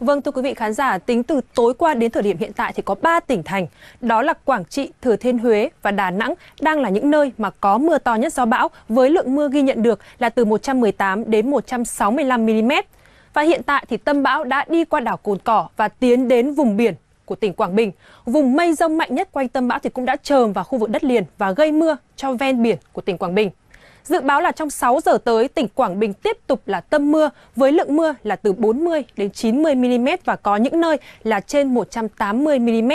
Vâng thưa quý vị khán giả, tính từ tối qua đến thời điểm hiện tại thì có 3 tỉnh thành, đó là Quảng Trị, Thừa Thiên Huế và Đà Nẵng đang là những nơi mà có mưa to nhất do bão với lượng mưa ghi nhận được là từ 118 đến 165 mm. Và hiện tại thì tâm bão đã đi qua đảo Cồn Cỏ và tiến đến vùng biển của tỉnh Quảng Bình. Vùng mây rông mạnh nhất quanh tâm bão thì cũng đã trờm vào khu vực đất liền và gây mưa cho ven biển của tỉnh Quảng Bình. Dự báo là trong 6 giờ tới, tỉnh Quảng Bình tiếp tục là tâm mưa với lượng mưa là từ 40 đến 90 mm và có những nơi là trên 180 mm.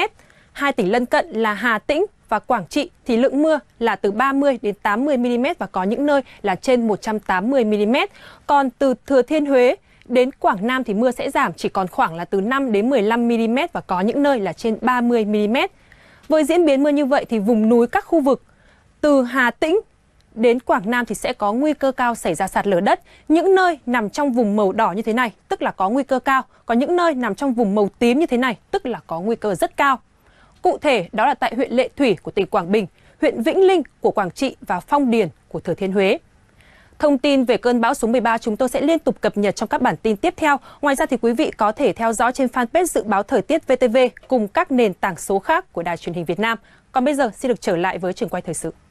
Hai tỉnh lân cận là Hà Tĩnh và Quảng Trị thì lượng mưa là từ 30 đến 80 mm và có những nơi là trên 180 mm. Còn từ Thừa Thiên Huế đến Quảng Nam thì mưa sẽ giảm chỉ còn khoảng là từ 5 đến 15 mm và có những nơi là trên 30 mm. Với diễn biến mưa như vậy thì vùng núi các khu vực từ Hà Tĩnh đến Quảng Nam thì sẽ có nguy cơ cao xảy ra sạt lở đất. Những nơi nằm trong vùng màu đỏ như thế này tức là có nguy cơ cao, có những nơi nằm trong vùng màu tím như thế này tức là có nguy cơ rất cao. Cụ thể đó là tại huyện Lệ Thủy của tỉnh Quảng Bình, huyện Vĩnh Linh của Quảng Trị và Phong Điền của Thừa Thiên Huế. Thông tin về cơn bão số 13 chúng tôi sẽ liên tục cập nhật trong các bản tin tiếp theo. Ngoài ra thì quý vị có thể theo dõi trên fanpage dự báo thời tiết VTV cùng các nền tảng số khác của Đài truyền hình Việt Nam. Còn bây giờ xin được trở lại với trường quay thời sự.